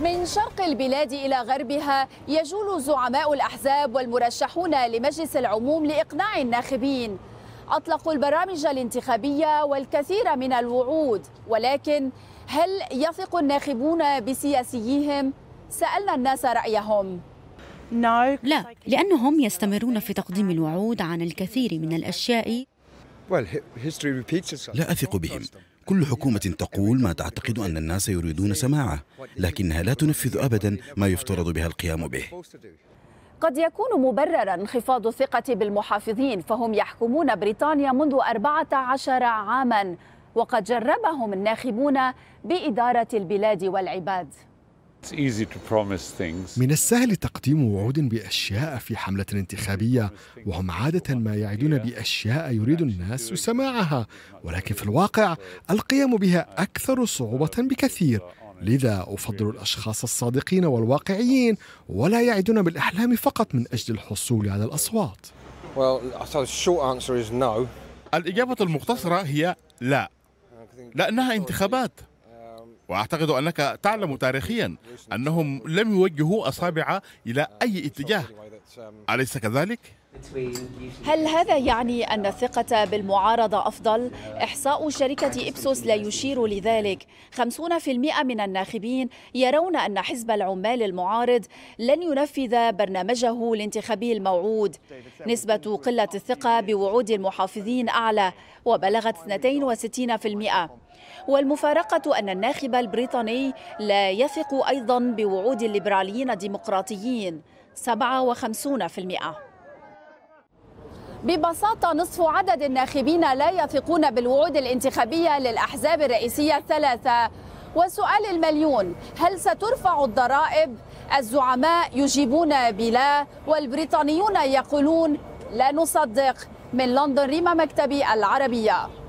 من شرق البلاد إلى غربها يجول زعماء الأحزاب والمرشحون لمجلس العموم لإقناع الناخبين أطلقوا البرامج الانتخابية والكثير من الوعود ولكن هل يثق الناخبون بسياسيهم؟ سألنا الناس رأيهم لا لأنهم يستمرون في تقديم الوعود عن الكثير من الأشياء لا أثق بهم كل حكومة تقول ما تعتقد أن الناس يريدون سماعه لكنها لا تنفذ أبدا ما يفترض بها القيام به قد يكون مبررا انخفاض الثقة بالمحافظين فهم يحكمون بريطانيا منذ 14 عاما وقد جربهم الناخبون بإدارة البلاد والعباد من السهل تقديم وعود بأشياء في حملة انتخابية وهم عادة ما يعدون بأشياء يريد الناس سماعها ولكن في الواقع القيام بها أكثر صعوبة بكثير لذا أفضل الأشخاص الصادقين والواقعيين ولا يعدون بالأحلام فقط من أجل الحصول على الأصوات الإجابة المختصرة هي لا لأنها انتخابات واعتقد انك تعلم تاريخيا انهم لم يوجهوا اصابع الى اي اتجاه اليس كذلك هل هذا يعني أن الثقة بالمعارضة أفضل؟ إحصاء شركة إبسوس لا يشير لذلك 50% من الناخبين يرون أن حزب العمال المعارض لن ينفذ برنامجه الانتخابي الموعود نسبة قلة الثقة بوعود المحافظين أعلى وبلغت 62% والمفارقة أن الناخب البريطاني لا يثق أيضا بوعود الليبراليين الديمقراطيين 57% ببساطة نصف عدد الناخبين لا يثقون بالوعود الانتخابية للأحزاب الرئيسية الثلاثة وسؤال المليون هل سترفع الضرائب؟ الزعماء يجيبون بلا والبريطانيون يقولون لا نصدق من لندن ريما مكتبي العربية